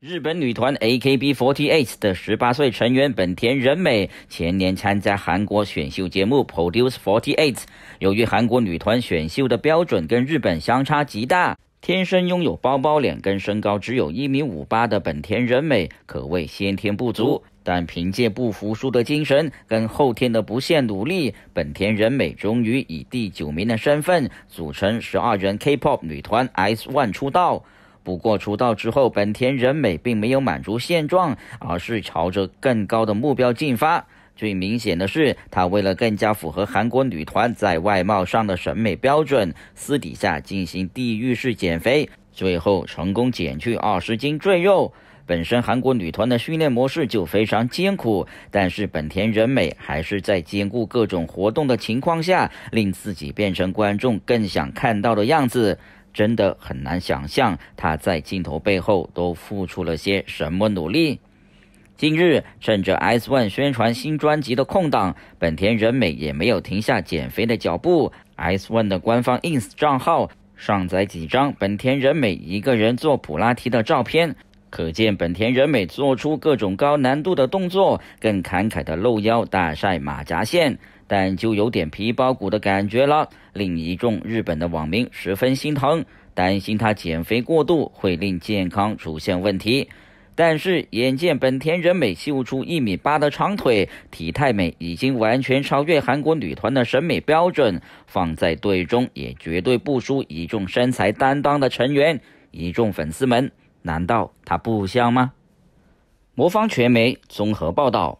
日本女团 AKB48 的十八岁成员本田仁美，前年参加韩国选秀节目 Produce 48。由于韩国女团选秀的标准跟日本相差极大，天生拥有包包脸跟身高只有一米五八的本田仁美可谓先天不足。但凭借不服输的精神跟后天的不懈努力，本田仁美终于以第九名的身份组成十二人 K-pop 女团 S1 出道。不过出道之后，本田仁美并没有满足现状，而是朝着更高的目标进发。最明显的是，她为了更加符合韩国女团在外貌上的审美标准，私底下进行地狱式减肥，最后成功减去二十斤赘肉。本身韩国女团的训练模式就非常艰苦，但是本田仁美还是在兼顾各种活动的情况下，令自己变成观众更想看到的样子。真的很难想象他在镜头背后都付出了些什么努力。近日，趁着 s One 宣传新专辑的空档，本田仁美也没有停下减肥的脚步。s One 的官方 ins 账号上载几张本田仁美一个人做普拉提的照片。可见本田仁美做出各种高难度的动作，更慷慨的露腰大晒马甲线，但就有点皮包骨的感觉了，令一众日本的网民十分心疼，担心她减肥过度会令健康出现问题。但是眼见本田仁美秀出一米八的长腿，体态美已经完全超越韩国女团的审美标准，放在队中也绝对不输一众身材担当的成员。一众粉丝们。难道它不香吗？魔方传媒综合报道。